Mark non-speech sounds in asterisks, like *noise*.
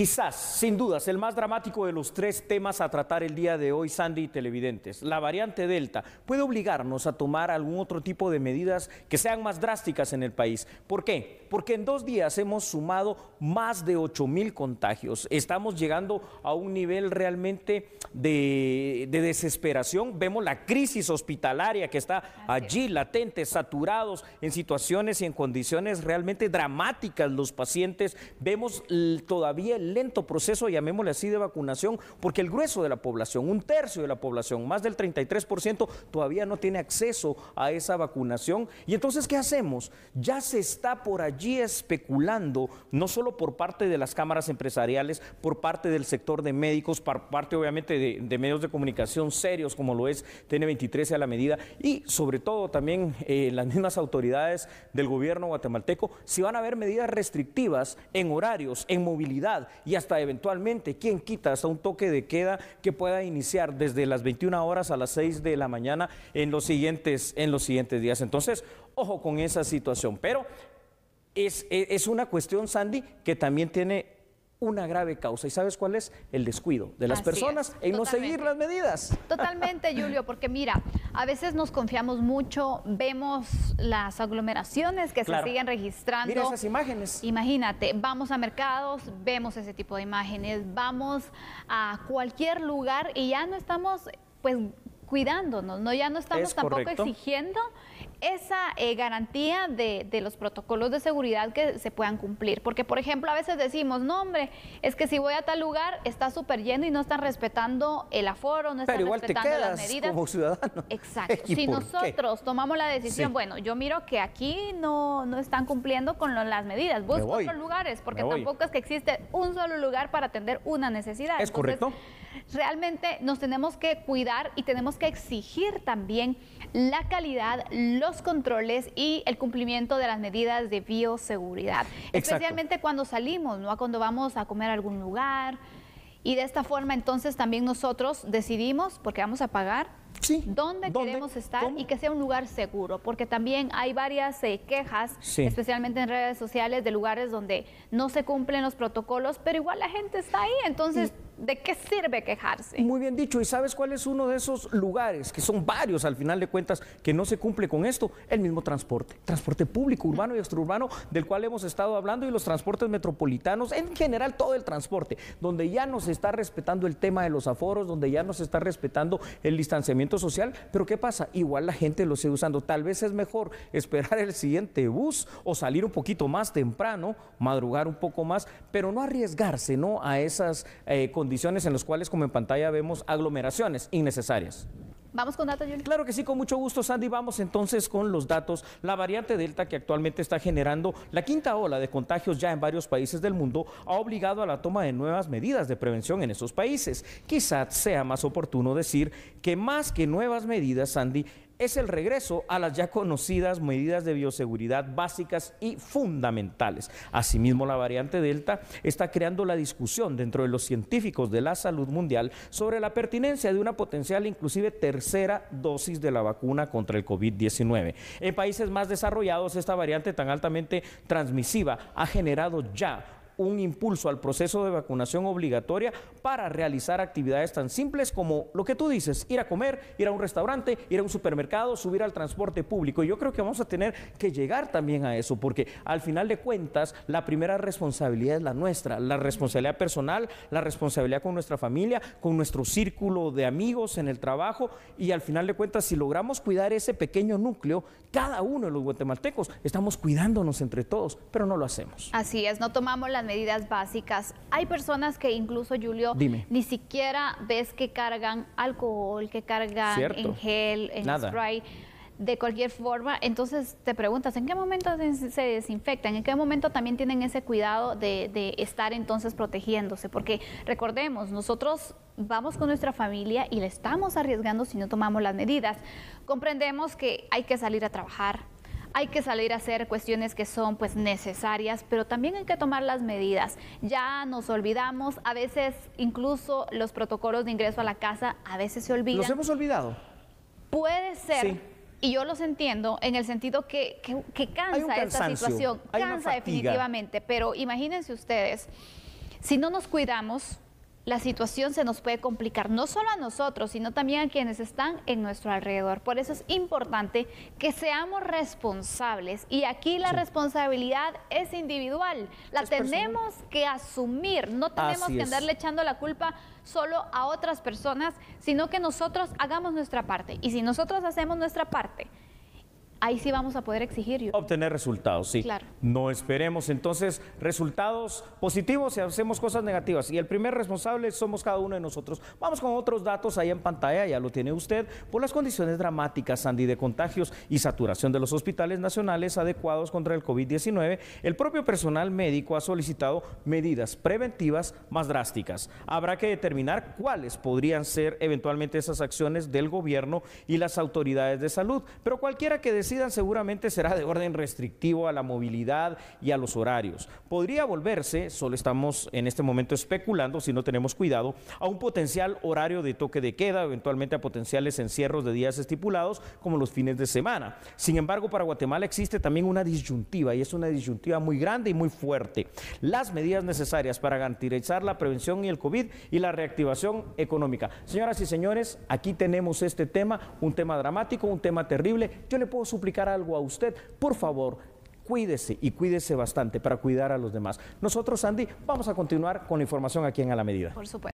Quizás, sin dudas, el más dramático de los tres temas a tratar el día de hoy, Sandy y televidentes. La variante Delta puede obligarnos a tomar algún otro tipo de medidas que sean más drásticas en el país. ¿Por qué? Porque en dos días hemos sumado más de 8 mil contagios. Estamos llegando a un nivel realmente de, de, desesperación. Vemos la crisis hospitalaria que está allí, latente, saturados, en situaciones y en condiciones realmente dramáticas los pacientes. Vemos todavía el lento proceso, llamémosle así, de vacunación, porque el grueso de la población, un tercio de la población, más del 33%, todavía no tiene acceso a esa vacunación. Y entonces, ¿qué hacemos? Ya se está por allí especulando, no solo por parte de las cámaras empresariales, por parte del sector de médicos, por parte obviamente de, medios de comunicación serios como lo es TN23 a la medida y sobre todo también eh, las mismas autoridades del gobierno guatemalteco, si van a haber medidas restrictivas en horarios, en movilidad, y hasta eventualmente, ¿quién quita? Hasta un toque de queda que pueda iniciar desde las 21 horas a las 6 de la mañana en los siguientes, en los siguientes días. Entonces, ojo con esa situación. Pero es, es una cuestión, Sandy, que también tiene una grave causa. ¿Y sabes cuál es? El descuido de las personas en no seguir las medidas. Totalmente, *laughs* Julio, porque mira, a veces nos confiamos mucho, vemos las aglomeraciones que se siguen registrando. Mira esas imágenes. Imagínate, vamos a mercados, vemos ese tipo de imágenes, vamos a cualquier lugar y ya no estamos pues cuidándonos, ¿no? Ya no estamos tampoco exigiendo esa eh, garantía de, los protocolos de seguridad que se puedan cumplir. Porque, por ejemplo, a veces decimos, no, hombre, es que si voy a tal lugar está súper lleno y no están respetando el aforo, no están Pero igual respetando te quedas las medidas. Como ciudadano. Exacto. *laughs* Si nosotros tomamos la decisión, bueno, yo miro que aquí no, están cumpliendo con las medidas, busco otros lugares, porque tampoco es que existe un solo lugar para atender una necesidad. Es correcto. Realmente nos tenemos que cuidar y tenemos que exigir también la calidad, controles y el cumplimiento de las medidas de bioseguridad. Especialmente cuando salimos, ¿no? Cuando vamos a comer a algún lugar. Y de esta forma entonces también nosotros decidimos, porque vamos a pagar, dónde, queremos estar y que sea un lugar seguro, porque también hay varias eh, quejas, especialmente en redes sociales, de lugares donde no se cumplen los protocolos, pero igual la gente está ahí, entonces... ¿de qué sirve quejarse? Muy bien dicho, ¿y sabes cuál es uno de esos lugares, que son varios al final de cuentas, que no se cumple con esto? El mismo transporte, transporte público, urbano y extraurbano, del cual hemos estado hablando, y los transportes metropolitanos, en general todo el transporte, donde ya no se está respetando el tema de los aforos, donde ya no se está respetando el distanciamiento social, pero ¿qué pasa? Igual la gente lo sigue usando, tal vez es mejor *laughs* esperar el siguiente bus o salir un poquito más temprano, madrugar un poco más, pero no arriesgarse ¿no? a esas eh, condiciones condiciones en las cuales como en pantalla vemos aglomeraciones innecesarias. Vamos con datos, Julio. Claro que sí, con mucho gusto, Sandy. Vamos entonces con los datos. La variante Delta, que actualmente está generando la quinta ola de contagios ya en varios países del mundo, ha obligado a la toma de nuevas medidas de prevención en esos países. Quizás sea más oportuno decir que más que nuevas medidas, Sandy, es el regreso a las ya conocidas medidas de bioseguridad básicas y fundamentales. Asimismo, la variante Delta está creando la discusión dentro de los científicos de la salud mundial sobre la pertinencia de una potencial, inclusive tercera dosis de la vacuna contra el COVID-19. En países más desarrollados, esta variante tan altamente transmisiva ha generado ya un impulso al proceso de vacunación obligatoria para realizar actividades tan simples como lo que tú dices, ir a comer, ir a un restaurante, ir a un supermercado, subir al transporte público. Yo creo que vamos a tener que llegar también a eso, porque al final de cuentas la primera responsabilidad es la nuestra, la responsabilidad personal, la responsabilidad con nuestra familia, con nuestro círculo de amigos en el trabajo y al final de cuentas si logramos cuidar ese pequeño núcleo, cada uno de los guatemaltecos estamos cuidándonos entre todos, pero no lo hacemos. Así es, no tomamos las medidas básicas. Hay personas que incluso, Julio, ni siquiera ves que cargan alcohol, que cargan en gel, en spray de cualquier forma. Entonces te preguntas, ¿en qué momento se desinfectan? ¿En qué momento también tienen ese cuidado de, de, estar entonces protegiéndose? Porque recordemos, nosotros vamos con nuestra familia y le estamos arriesgando si no tomamos las medidas. Comprendemos que hay que salir a trabajar, hay que salir a hacer cuestiones que son pues necesarias, pero también hay que tomar las medidas. Ya nos olvidamos, a veces incluso los protocolos de ingreso a la casa a veces se olvidan. ¿Los hemos olvidado? Puede ser. Y yo los entiendo en el sentido que cansa esta situación, cansa definitivamente, pero imagínense ustedes, si no nos cuidamos, la situación se nos puede complicar, no solo a nosotros, sino también a quienes están en nuestro alrededor. Por eso es importante que seamos responsables y aquí la responsabilidad es individual, la tenemos que asumir, no tenemos que andarle echando la culpa solo a otras personas, sino que nosotros hagamos nuestra parte. Y si nosotros hacemos nuestra parte, ahí sí vamos a poder exigir. Obtener resultados, sí. Claro. No esperemos entonces resultados positivos si hacemos cosas negativas. Y el primer responsable somos cada uno de nosotros. Vamos con otros datos ahí en pantalla, ya lo tiene usted, por las condiciones dramáticas, Sandy, de contagios y saturación de los hospitales nacionales adecuados contra el COVID-19. El propio personal médico ha solicitado medidas preventivas más drásticas. Habrá que determinar cuáles podrían ser eventualmente esas acciones del gobierno y las autoridades de salud. Pero cualquiera que seguramente será de orden restrictivo a la movilidad y a los horarios. Podría volverse, solo estamos en este momento especulando si no tenemos cuidado, a un potencial horario de toque de queda, eventualmente a potenciales encierros de días estipulados como los fines de semana. Sin embargo, para Guatemala existe también una disyuntiva y es una disyuntiva muy grande y muy fuerte. Las medidas necesarias para garantizar la prevención y el COVID y la reactivación económica. Señoras y señores, aquí tenemos este tema, un tema dramático, un tema terrible. Yo le puedo suplicar algo a usted, por favor, cuídese y cuídese bastante para cuidar a los demás. Nosotros, Sandy, vamos a continuar con la información aquí en A la Medida. Por supuesto.